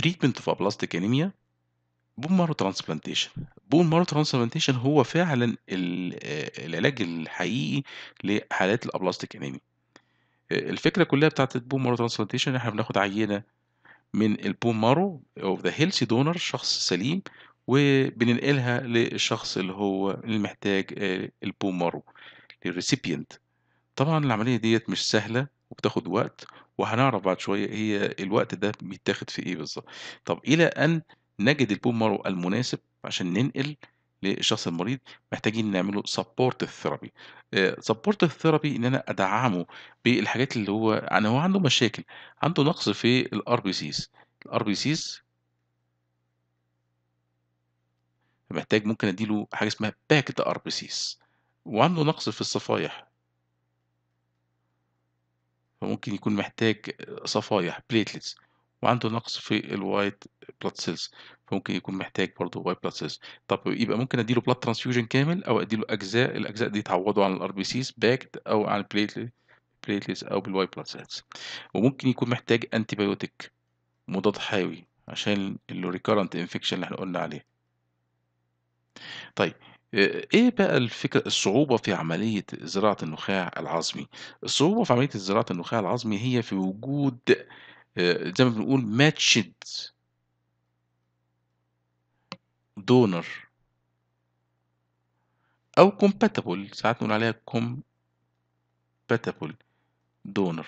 treatment of ابلاستيك anemia bone marrow transplantation بون مارو ترانسبلانتيشن هو فعلا آه، العلاج الحقيقي لحالات الابلاستيك انيميا آه، الفكره كلها بتاعت البون مارو ترانسبلانتيشن احنا بناخد عينه من البون مارو اوف ذا هيلثي دونر شخص سليم وبننقلها للشخص اللي هو اللي محتاج البون مارو للريسيبينت طبعا العمليه ديت مش سهله وبتاخد وقت وهنعرف بعد شوية هي الوقت ده بيتاخد في إيه بالظبط طب إلى أن نجد البومبارو المناسب عشان ننقل للشخص المريض محتاجين نعمله سبورت therapy سبورت آه، supportive إن أنا أدعّمه بالحاجات اللي هو يعني هو عنده مشاكل، عنده نقص في الار الار بي سيز بي سيز محتاج ممكن أدّي له حاجة اسمها باكت ار بي سيز وعنده نقص في الصفايح. فممكن يكون محتاج صفايح platelets وعنده نقص في الوايت بلاد سيلز فممكن يكون محتاج برضه وايت بلاد سيلز طب يبقى ممكن اديله بلاد ترانسفيوجن كامل او اديله اجزاء الاجزاء دي تعوضه عن الار بي سيز باكت او عن البليتلز او بالوايت بلاد سيلز وممكن يكون محتاج انتي بايوتيك مضاد حيوي عشان الريكارنت انفكشن اللي احنا قلنا عليه طيب إيه بقى الفكرة الصعوبة في عملية زراعة النخاع العظمي؟ الصعوبة في عملية زراعة النخاع العظمي هي في وجود آه، زي ما بنقول ماتشد دونر أو compatible ساعات نقول عليها compatible دونر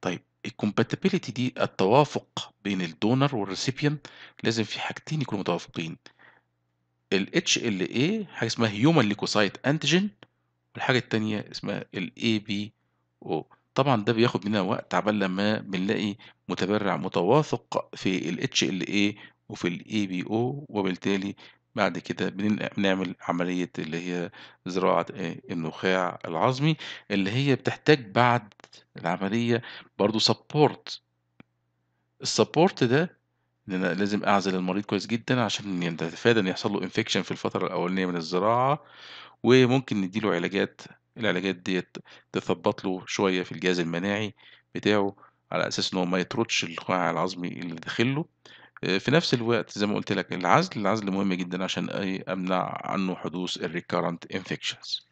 طيب الcompatibility دي التوافق بين الدونر والريسيبيان لازم في حاجتين يكونوا متوافقين. ال HLA حاجة اسمها Human ليكوسايت أنتيجين والحاجة التانية اسمها ال ABO طبعا ده بياخد مننا وقت عبال لما بنلاقي متبرع متواثق في ال HLA وفي ال ABO وبالتالي بعد كده بنعمل عملية اللي هي زراعة النخاع العظمي اللي هي بتحتاج بعد العملية برضو سبورت السبورت ده إن أنا لازم أعزل المريض كويس جدًا عشان نتفادى إن يحصل له انفكشن في الفترة الأولانية من الزراعة، وممكن ندّي له علاجات، العلاجات ديت تثبّط له شوية في الجهاز المناعي بتاعه على أساس إن هو ما يطردش القاع العظمي اللي داخله آه، في نفس الوقت زي ما قُلت لك العزل، العزل مهم جدًا عشان أمنع عنّه حدوث الrecurrent infections.